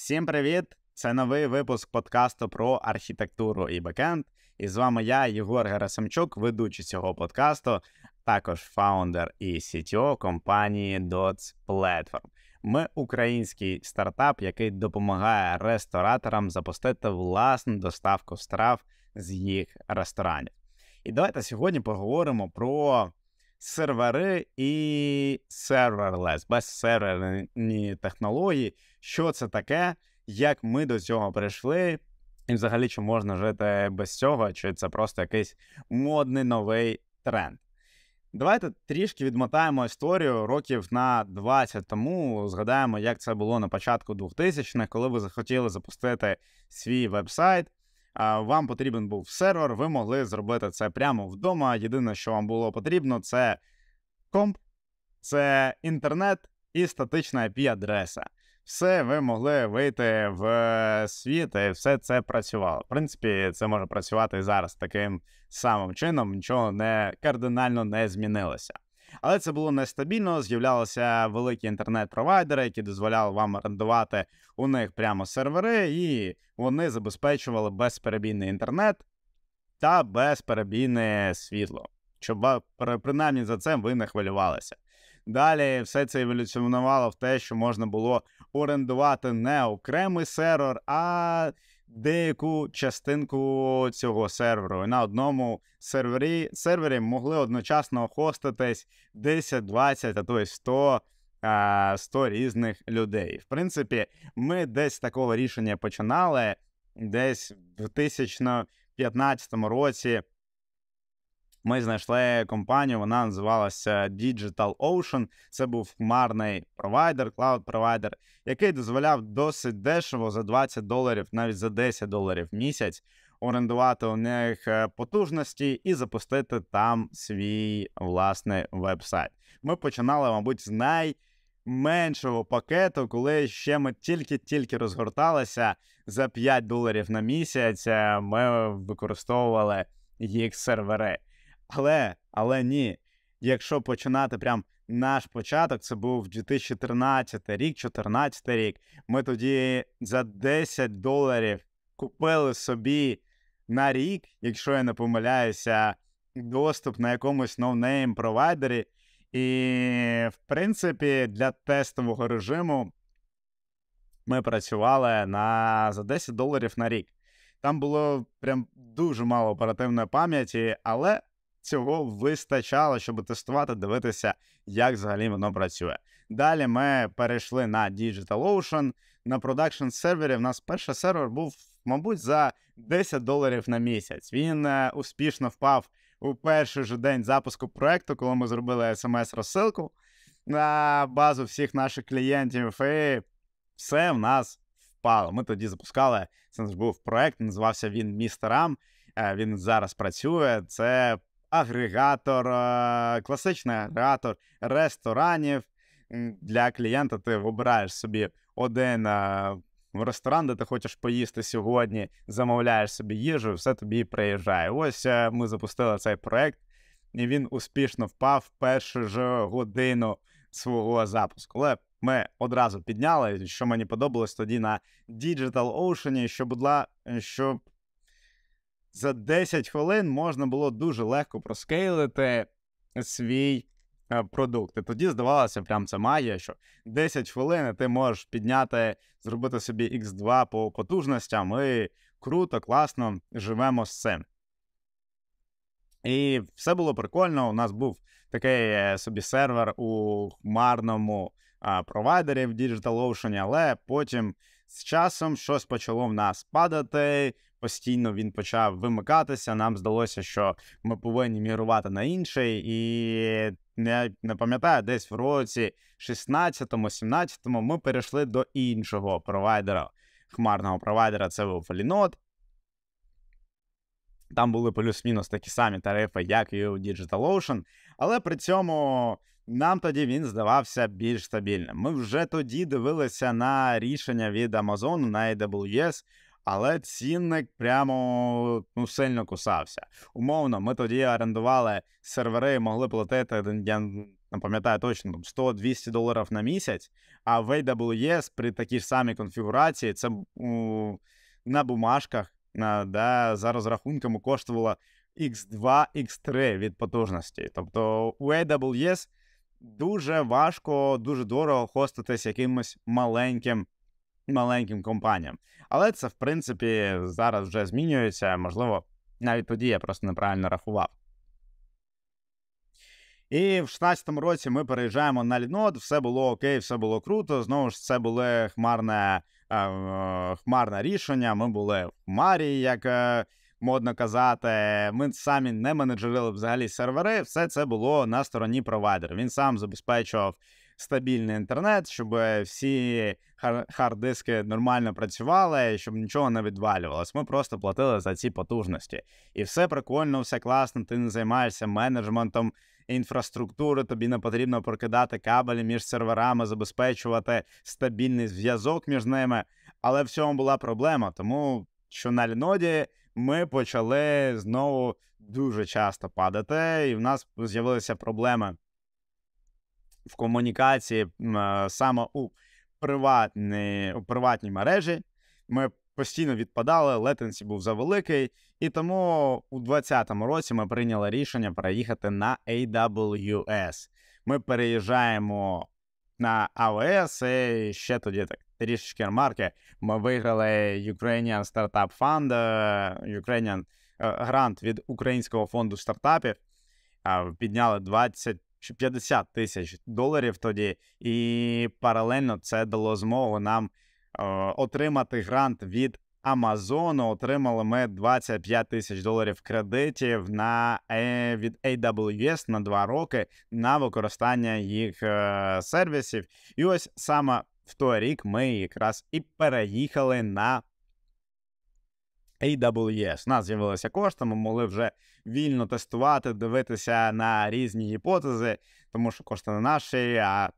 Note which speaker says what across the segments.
Speaker 1: Всім привіт! Це новий випуск подкасту про архітектуру і бекенд. І з вами я, Єгор Герасимчук, ведучий цього подкасту, також фаундер і CTO компанії Dots Platform. Ми український стартап, який допомагає рестораторам запустити власну доставку страв з їх ресторанів. І давайте сьогодні поговоримо про сервери і serverless, безсерверні технології. Що це таке, як ми до цього прийшли, і взагалі чи можна жити без цього, чи це просто якийсь модний новий тренд. Давайте трішки відмотаємо історію років на 20 тому. Згадаємо, як це було на початку 2000-х, коли ви захотіли запустити свій вебсайт. Вам потрібен був сервер, ви могли зробити це прямо вдома. Єдине, що вам було потрібно, це комп, це інтернет і статична IP-адреса. Все, ви могли вийти в світ, і все це працювало. В принципі, це може працювати і зараз таким самим чином, нічого не кардинально не змінилося але це було нестабільно. З'являлися великі інтернет-провайдери, які дозволяли вам орендувати у них прямо сервери, і вони забезпечували безперебійний інтернет та безперебійне світло. Щоб принаймні за це ви не хвилювалися. Далі все це еволюціонувало в те, що можна було орендувати не окремий сервер, а деяку частинку цього серверу. на одному сервері сервері могли одночасно хоститись 10, 20, а то й 100 100 різних людей. В принципі, ми десь такого рішення починали десь в 2015 році ми знайшли компанію, вона називалася Digital Ocean. Це був хмарний провайдер, клауд провайдер, який дозволяв досить дешево за 20 доларів, навіть за 10 доларів в місяць, орендувати у них е, потужності і запустити там свій власний веб-сайт. Ми починали, мабуть, з най. Меншого пакету, коли ще ми тільки-тільки розгорталися за 5 доларів на місяць, е, ми використовували їх сервери. Але, але ні, якщо починати прям наш початок, це був 2013 рік, 2014 рік. Ми тоді за 10 доларів купили собі на рік, якщо я не помиляюся, доступ на якомусь новнейм провайдері. І, в принципі, для тестового режиму ми працювали на за 10 доларів на рік. Там було прям дуже мало оперативної пам'яті, але цього вистачало, щоб тестувати, дивитися, як взагалі воно працює. Далі ми перейшли на DigitalOcean. На продакшн сервері в нас перший сервер був, мабуть, за 10 доларів на місяць. Він е, успішно впав у перший же день запуску проекту, коли ми зробили смс-розсилку на базу всіх наших клієнтів. І все в нас впало. Ми тоді запускали. Це ж був проект, називався він Містерам. Е, він зараз працює. Це агрегатор, класичний агрегатор ресторанів. Для клієнта ти вибираєш собі один ресторан, де ти хочеш поїсти сьогодні, замовляєш собі їжу, все тобі приїжджає. Ось е, ми запустили цей проект, і він успішно впав в першу ж годину свого запуску. Але ми одразу підняли, що мені подобалось тоді на Digital Ocean, що будла, е, що за 10 хвилин можна було дуже легко проскейлити свій е, продукт. І Тоді здавалося, прям це магія, що 10 хвилин і ти можеш підняти, зробити собі x 2 по потужностям, і круто, класно живемо з цим. І все було прикольно. У нас був такий е, собі сервер у хмарному а, провайдері в DigitalOcean, але потім з часом щось почало в нас падати постійно він почав вимикатися. Нам здалося, що ми повинні мігрувати на інший, і не, не пам'ятаю, десь в році 16-17 ми перейшли до іншого провайдера, хмарного провайдера. Це був Фалінот. Там були плюс-мінус такі самі тарифи, як і у DigitalOcean, але при цьому нам тоді він здавався більш стабільним. Ми вже тоді дивилися на рішення від Amazon на AWS, але цінник прямо ну, сильно кусався. Умовно, ми тоді орендували сервери, могли платити я не пам'ятаю точно 100-200 доларів на місяць. А в AWS при такій ж самій конфігурації це у, на бумажках, на, де за розрахунками коштувало X2, X3 від потужності. Тобто у AWS дуже важко, дуже дорого хоститись якимось маленьким маленьким компаніям. Але це в принципі зараз вже змінюється. Можливо, навіть тоді я просто неправильно рахував. І в 16-му році ми переїжджаємо на лінод, все було окей, все було круто. Знову ж це було хмарне е, хмарне рішення. Ми були в хмарі, як е, модно казати. Ми самі не менеджерили взагалі сервери. Все це було на стороні провайдера. Він сам забезпечував стабільний інтернет, щоб всі хард-диски нормально працювали, щоб нічого не відвалювалось. Ми просто платили за ці потужності. І все прикольно, все класно. Ти не займаєшся менеджментом інфраструктури. Тобі не потрібно прокидати кабелі між серверами, забезпечувати стабільний зв'язок між ними. Але в цьому була проблема, тому що на ліноді. Ми почали знову дуже часто падати, і в нас з'явилися проблеми в комунікації саме у приватні, у приватній мережі. Ми постійно відпадали, летенсі був завеликий, і тому у 2020 році ми прийняли рішення переїхати на AWS. Ми переїжджаємо на AWS, і ще тоді так трішечки марки. Ми виграли Ukrainian Startup Fund, е, Ukrainian е, грант від Українського фонду стартапів. Підняли 20 50 тисяч доларів тоді, і паралельно це дало змогу нам е, отримати грант від Амазону. Отримали ми 25 тисяч доларів кредитів на е, від AWS на 2 роки на використання їх е, сервісів. І ось саме в той рік ми якраз і переїхали на. AWS. У нас з'явилися кошти, ми могли вже вільно тестувати, дивитися на різні гіпотези, тому що кошти не наші, а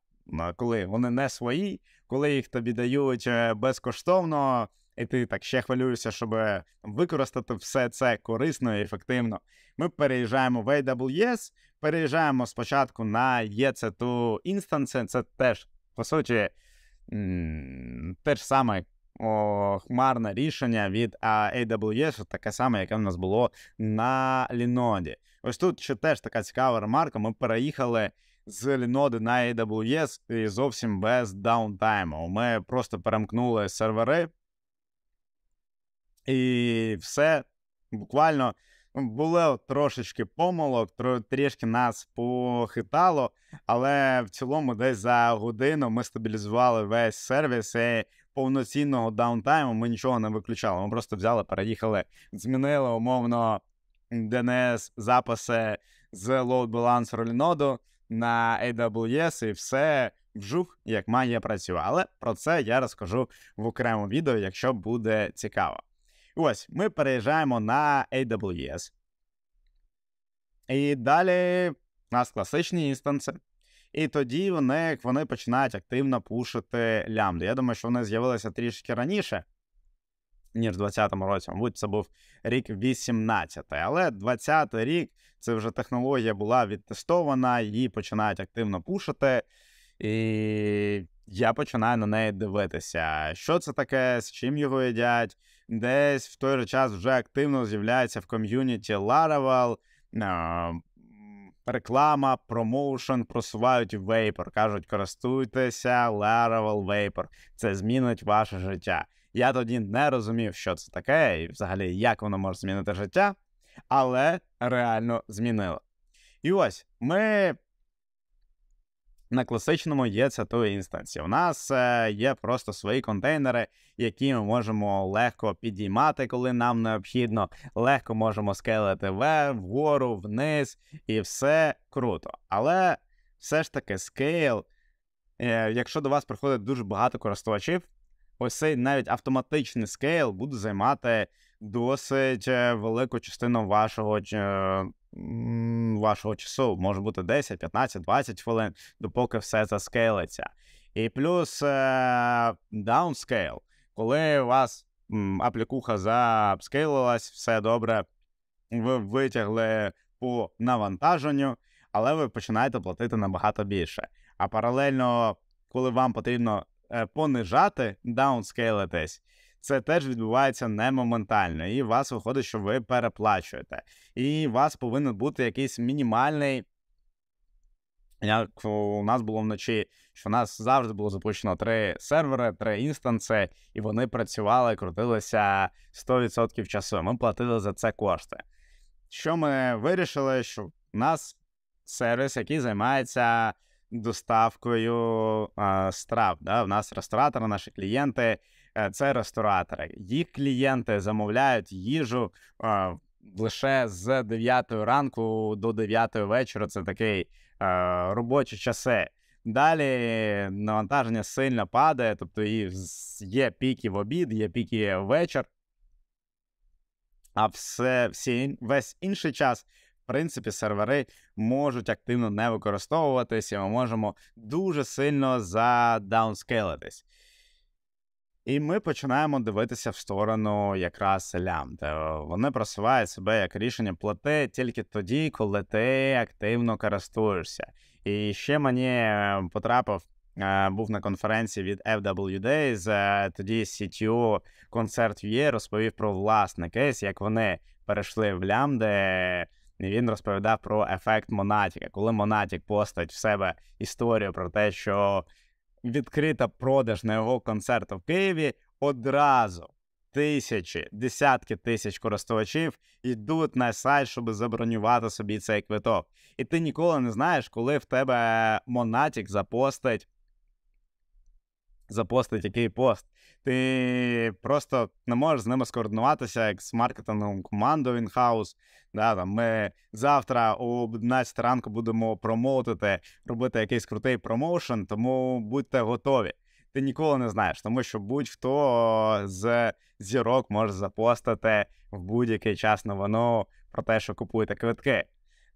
Speaker 1: коли вони не свої, коли їх тобі дають е, безкоштовно, і ти так ще хвилюєшся, щоб використати все це корисно і ефективно. Ми переїжджаємо в AWS, переїжджаємо спочатку на EC2 інстанси, це теж, по суті те ж саме, о, хмарне рішення від AWS, таке саме, яке в нас було на ліноді. Ось тут ще теж така цікава ремарка. Ми переїхали з ліноди на AWS і зовсім без даунтайму. Ми просто перемкнули сервери. І все буквально було трошечки помилок, трішки нас похитало, але в цілому, десь за годину ми стабілізували весь сервіс. і повноцінного даунтайму ми нічого не виключали. Ми просто взяли, переїхали, змінили умовно DNS записи з load balance Rolinodo на AWS і все вжух, як має працювати. Але про це я розкажу в окремому відео, якщо буде цікаво. Ось, ми переїжджаємо на AWS. І далі у нас класичні інстанси. І тоді вони, як вони починають активно пушити лямбду. Я думаю, що вони з'явилися трішки раніше, ніж в 20-му році, мабуть, це був рік 18. Але 20-й рік це вже технологія була відтестована, її починають активно пушити. І я починаю на неї дивитися, що це таке, з чим його їдять. Десь в той же час вже активно з'являється в ком'юніті Laravel. Ем, реклама, промоушен просувають вейпер. Кажуть, користуйтеся Laravel Vapor. Це змінить ваше життя. Я тоді не розумів, що це таке, і взагалі як воно може змінити життя, але реально змінило. І ось ми на класичному є цятою інстанції. У нас е, є просто свої контейнери, які ми можемо легко підіймати, коли нам необхідно. Легко можемо скейлити в, вгору, вниз, і все круто. Але все ж таки, скейл, е, якщо до вас приходить дуже багато користувачів, ось цей навіть автоматичний скейл буде займати досить е, велику частину вашого вашого часу, може бути 10, 15, 20 хвилин, допоки все заскейлиться. І плюс downscale, е, коли у вас аплікуха заскейлилась, все добре, ви витягли по навантаженню, але ви починаєте платити набагато більше. А паралельно, коли вам потрібно е, понижати, даунскейлитись, це теж відбувається не моментально, і вас виходить, що ви переплачуєте. І у вас повинен бути якийсь мінімальний. Як у нас було вночі, що у нас завжди було запущено три сервери, три інстанси, і вони працювали, крутилися 100% часу. Ми платили за це кошти. Що ми вирішили, що в нас сервіс, який займається доставкою а, страв. Да? У нас ресторатори, наші клієнти Е, це ресторатори. Їх клієнти замовляють їжу лише з 9 ранку до 9 вечора. Це такий е, робочі часи. Далі навантаження сильно падає, тобто є піки в обід, є піки ввечір. А все, всі, весь інший час, в принципі, сервери можуть активно не використовуватися, і ми можемо дуже сильно задаунскейлитись. І ми починаємо дивитися в сторону якраз лям, е, вони просувають себе як рішення плати тільки тоді, коли ти активно користуєшся. І ще мені е, потрапив, е, був на конференції від FWD з тоді CTO концерт V'є розповів про власний кейс, як вони перейшли в лямди. І він розповідав про ефект Монатіка, коли Монатік постить в себе історію про те, що відкрита продаж на його концерт в Києві одразу. Тисячі, десятки тисяч користувачів йдуть на сайт, щоб забронювати собі цей квиток. І ти ніколи не знаєш, коли в тебе Монатік запостить запостить який пост. Ти просто не можеш з ними скоординуватися як з маркетинговим командою інхаус. Да, там Ми завтра о 11 ранку будемо промоутити, робити якийсь крутий промоушен, тому будьте готові. Ти ніколи не знаєш, тому що будь-хто з зірок може запостити в будь-який час новину про те, що купуєте квитки.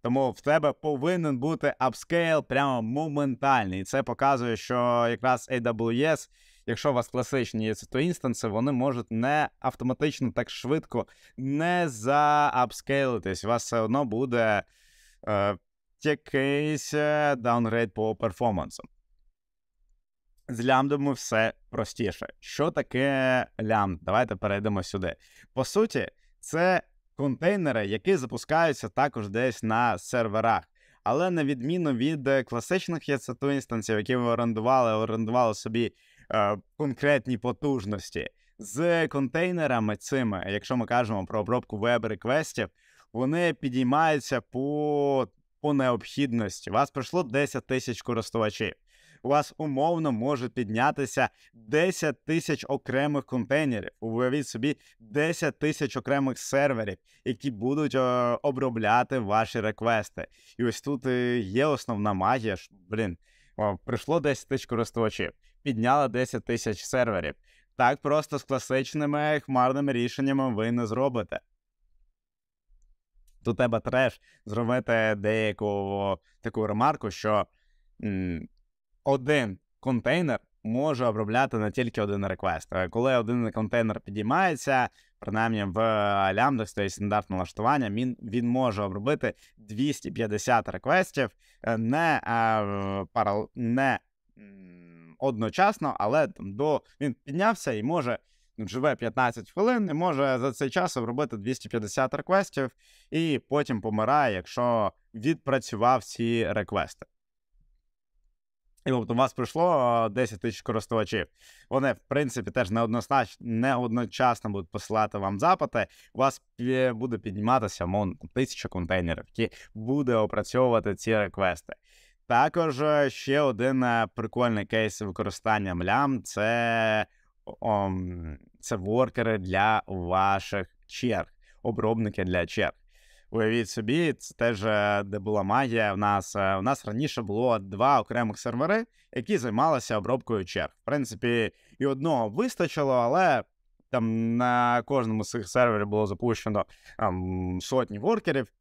Speaker 1: Тому в тебе повинен бути апскейл прямо моментальний. І це показує, що якраз AWS, якщо у вас класичні є, то інстанси, вони можуть не автоматично так швидко не заапскейлитись. У вас все одно буде е, якийсь даунгрейд по перформансу. З лямдами все простіше. Що таке лямд? Давайте перейдемо сюди. По суті, це контейнери, які запускаються також десь на серверах. Але на відміну від е, класичних EC2 інстанцій, які ви орендували, орендували собі е, конкретні потужності. З контейнерами цими, якщо ми кажемо про обробку веб-реквестів, вони підіймаються по по необхідності. У Вас пройшло 10 тисяч користувачів у вас умовно може піднятися 10 тисяч окремих контейнерів. Уявіть собі 10 тисяч окремих серверів, які будуть о, е, обробляти ваші реквести. І ось тут е, є основна магія. Що, блін, о, прийшло 10 тисяч користувачів, підняло 10 тисяч серверів. Так просто з класичними хмарними рішеннями ви не зробите. Тут треба треш зробити деяку таку ремарку, що м один контейнер може обробляти не тільки один реквест. Е, коли один контейнер підіймається, принаймні в е, лямбдах стоїть стандартне налаштування, він він може обробити 250 реквестів, е, не парал, не одночасно, але до він піднявся і може. Ну, живе 15 хвилин і може за цей час обробити 250 реквестів, і потім помирає, якщо відпрацював ці реквести. І тобто у вас прийшло 10 тисяч користувачів. Вони, в принципі, теж неоднозначно не будуть посилати вам запити. У вас буде підніматися мов тисяча контейнерів, які буде опрацьовувати ці реквести. Також е, ще один е, прикольний кейс використання млям це, це воркери для ваших черг, обробники для черг. Уявіть собі, це теж е, де була магія. в нас у е, нас раніше було два окремих сервери, які займалися обробкою черг. В принципі, і одного вистачило, але там на кожному з цих серверів було запущено там, сотні воркерів.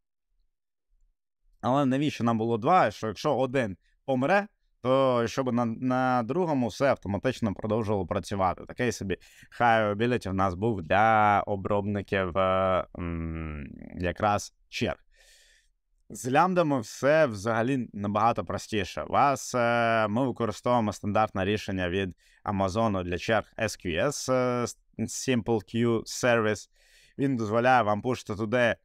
Speaker 1: Але навіщо нам було два? Що якщо один помре, то щоб на на другому все автоматично продовжувало працювати. Такий собі хай обіліті в нас був для обробників е, м, якраз черг. З лямдами все взагалі набагато простіше. Вас е, ми використовуємо стандартне рішення від Amazon для черг SQS е, Simple Q Service. Він дозволяє вам пушити туди е,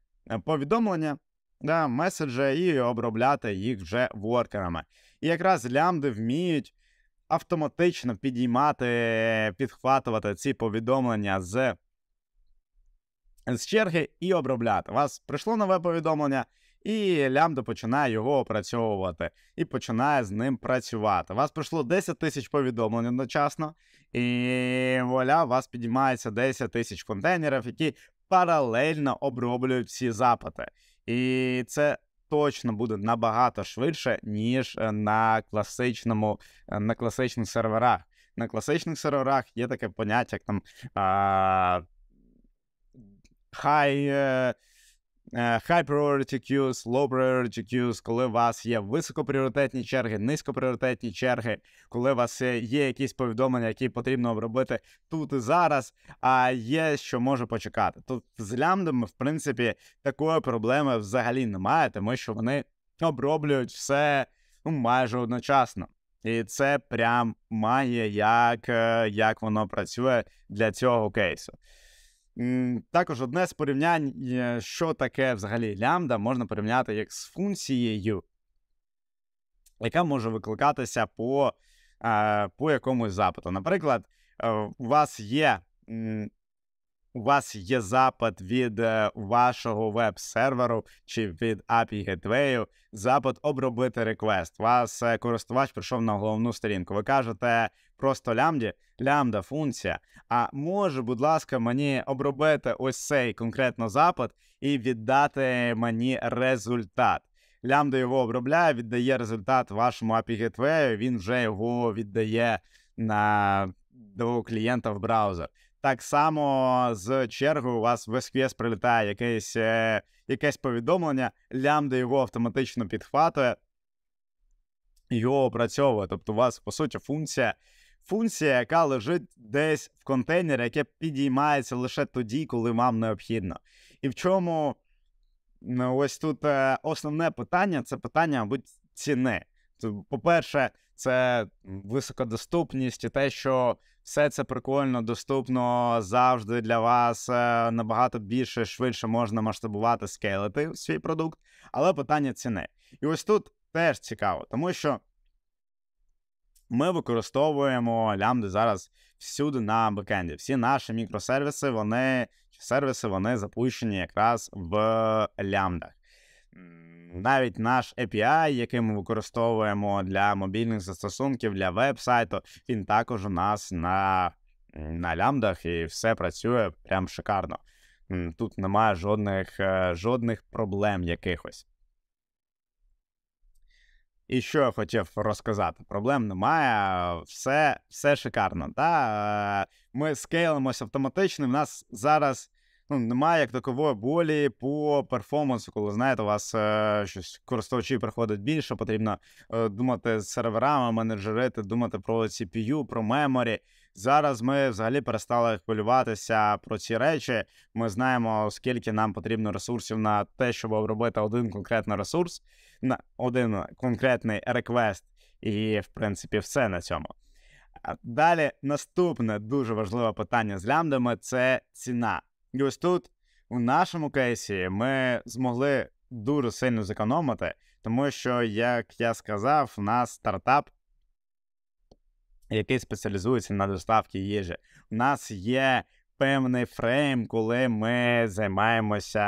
Speaker 1: повідомлення, да, меседжі і обробляти їх вже воркерами. І якраз лямди вміють автоматично підіймати, э, підхватувати ці повідомлення з з черги і обробляти. У вас прийшло нове повідомлення, і лямбда починає його опрацьовувати і починає з ним працювати. У вас прийшло 10 тисяч повідомлень одночасно, і вуаля, у вас підіймається 10 тисяч контейнерів, які паралельно оброблюють всі запити. І це точно буде набагато швидше, ніж е, на класичному е, на класичних серверах. На класичних серверах є таке поняття, як там. А, High Е, high priority queues, low priority queues, коли у вас є високопріоритетні черги, низькопріоритетні черги, коли у вас е, є якісь повідомлення, які потрібно обробити тут і зараз, а є що може почекати. Тут з лямдами, в принципі, такої проблеми взагалі немає, тому що вони оброблюють все ну, майже одночасно. І це прям має, як, е, як воно працює для цього кейсу. Також одне з порівнянь, е, що таке взагалі лямбда, можна порівняти як з функцією, яка може викликатися по е, по якомусь запиту. Наприклад, е, у вас є у вас є запит від вашого веб-серверу чи від API Gateway, запит обробити реквест. Вас користувач прийшов на головну сторінку. Ви кажете, просто лямді, лямда функція. А може, будь ласка, мені обробити ось цей конкретно запит і віддати мені результат. Лямда його обробляє, віддає результат вашому API Gateway, Він вже його віддає на до клієнта в браузер. Так само з черги у вас в SQS прилітає якесь е, якесь повідомлення, лямда його автоматично підхватує, його опрацьовує. Тобто, у вас, по суті, функція функція, яка лежить десь в контейнері, яке підіймається лише тоді, коли вам необхідно. І в чому ну, ось тут е, основне питання це питання, мабуть, ціни. По-перше, це високодоступність і те, що все це прикольно, доступно завжди для вас е, набагато більше, швидше можна масштабувати, скейлити свій продукт, але питання ціни. І ось тут теж цікаво, тому що ми використовуємо лямди зараз всюди на бекенді. Всі наші мікросервіси, вони сервіси вони запущені якраз в лямдах. Навіть наш API, який ми використовуємо для мобільних застосунків, для веб-сайту, він також у нас на на лямдах і все працює прям шикарно. Тут немає жодних, е, жодних проблем якихось. І що я хотів розказати? Проблем немає, все все шикарно. Та? Е, ми скейлимося автоматично. В нас зараз ну, немає як такової болі по перформансу, коли знаєте, у вас е, щось користувачів приходить більше, потрібно е, думати з серверами, менеджерити, думати про CPU, про меморі. Зараз ми взагалі перестали хвилюватися про ці речі. Ми знаємо, скільки нам потрібно ресурсів на те, щоб обробити один конкретний ресурс на один конкретний реквест, і в принципі все на цьому. Далі наступне дуже важливе питання з лямдами це ціна. І ось тут, у нашому кейсі, ми змогли дуже сильно зекономити, тому що, як я сказав, у нас стартап, який спеціалізується на доставці їжі, у нас є певний фрейм, коли ми займаємося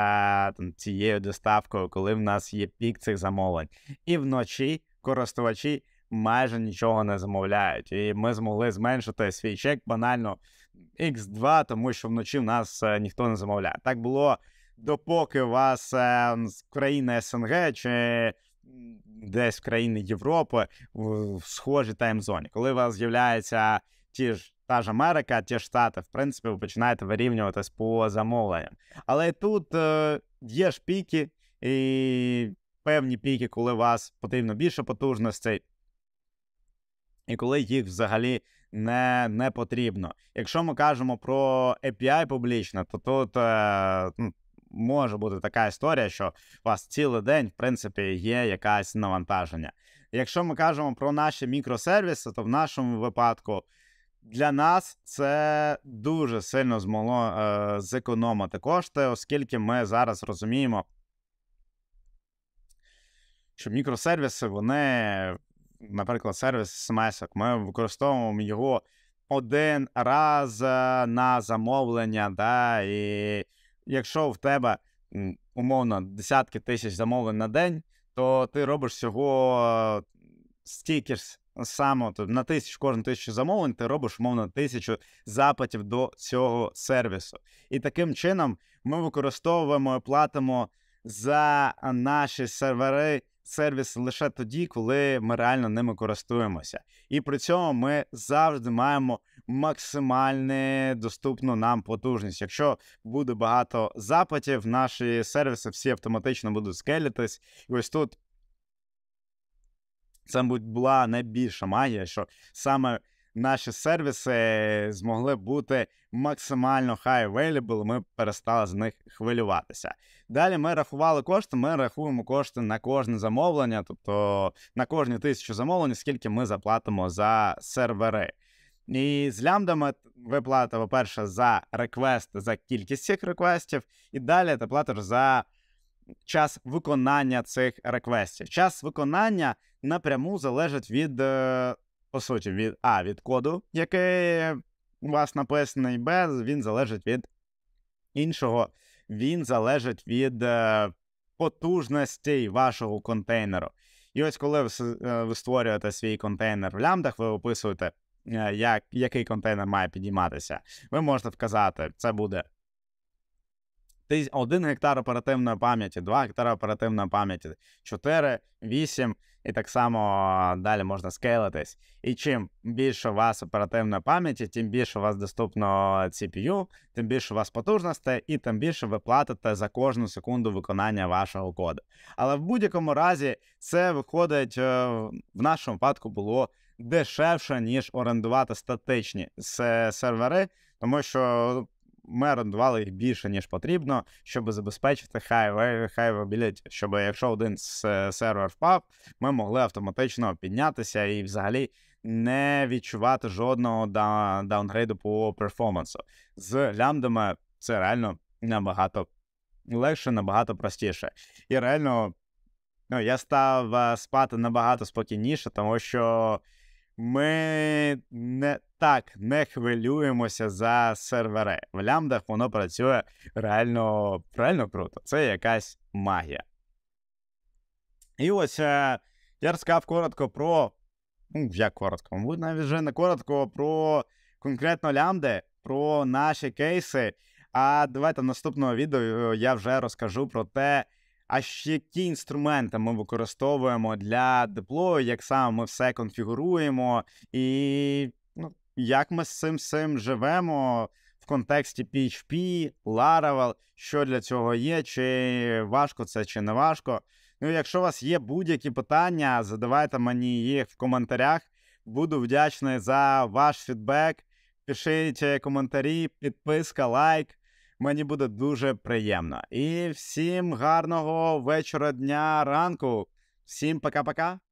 Speaker 1: там, цією доставкою, коли в нас є пік цих замовлень. І вночі користувачі майже нічого не замовляють. І ми змогли зменшити свій чек банально x 2 тому що вночі в нас е, ніхто не замовляє. Так було допоки у вас е, країни СНГ чи. Десь в країни Європи в схожій таймзоні, коли у вас з'являється ті ж та ж Америка, ті ж Штати, в принципі, ви починаєте вирівнюватись по замовленням. Але тут е, є ж піки, і певні піки, коли вас потрібно більше потужностей, і коли їх взагалі не не потрібно. Якщо ми кажемо про API публічно, то тут. Е, ну, Може бути така історія, що у вас цілий день, в принципі, є якесь навантаження. Якщо ми кажемо про наші мікросервіси, то в нашому випадку для нас це дуже сильно змогло е, зекономити кошти, оскільки ми зараз розуміємо, що мікросервіси, вони, наприклад, сервіс SMS, ми використовуємо його один раз е, на замовлення. Да, І якщо в тебе умовно десятки тисяч замовлень на день, то ти робиш всього е, стільки ж Саме то на тисячу кожну тисячу замовлень, ти робиш умовно тисячу запитів до цього сервісу. І таким чином ми використовуємо і платимо за наші сервери. Сервіс лише тоді, коли ми реально ними користуємося, і при цьому ми завжди маємо максимальну доступну нам потужність. Якщо буде багато запитів, наші сервіси всі автоматично будуть скелітись. І Ось тут це була найбільша магія, що саме наші сервіси змогли бути максимально high available, Ми перестали з них хвилюватися. Далі ми рахували кошти. Ми рахуємо кошти на кожне замовлення, тобто на кожні тисячу замовлень, скільки ми заплатимо за сервери. І з лямдами ви платите, по-перше, за реквест, за кількість цих реквестів, і далі ти платиш за час виконання цих реквестів. Час виконання напряму залежить від, е, по суті, від А, від коду, який у вас написаний, Б, він залежить від іншого, він залежить від е, потужності вашого контейнеру. І ось, коли ви е, створюєте свій контейнер в лямдах, ви описуєте, як, який контейнер має підійматися. Ви можете вказати, це буде ти 1 гектар оперативної пам'яті, 2 гектара оперативної пам'яті, 4, 8 і так само далі можна скейлитись. І чим більше у вас оперативної пам'яті, тим більше у вас доступно CPU, тим більше у вас потужностей, і тим більше ви платите за кожну секунду виконання вашого коду. Але в будь-якому разі це виходить е, в нашому випадку було дешевше, ніж орендувати статичні сервери, тому що ми орендували їх більше, ніж потрібно, щоб забезпечити high availability, щоб якщо один з е, сервер впав, ми могли автоматично піднятися і взагалі не відчувати жодного даунгрейду по перформансу. З лямдами це реально набагато легше, набагато простіше. І реально ну, я став е, спати набагато спокійніше, тому що ми не так не хвилюємося за сервери. В лямдах воно працює реально реально круто. Це якась магія. І ось е, я розказав коротко про. Ну, як коротко, мабуть, навіть вже не коротко про конкретно лямди, про наші кейси. А давайте в наступного відео е, я вже розкажу про те, а ще які інструменти ми використовуємо для деплою, як саме ми все конфігуруємо, і як ми з цим всім живемо в контексті PHP, Laravel, що для цього є, чи важко це, чи не важко. Ну, якщо у вас є будь-які питання, задавайте мені їх в коментарях. Буду вдячний за ваш фідбек. Пишіть е, коментарі, підписка, лайк. Мені буде дуже приємно. І всім гарного вечора, дня, ранку. Всім пока-пока.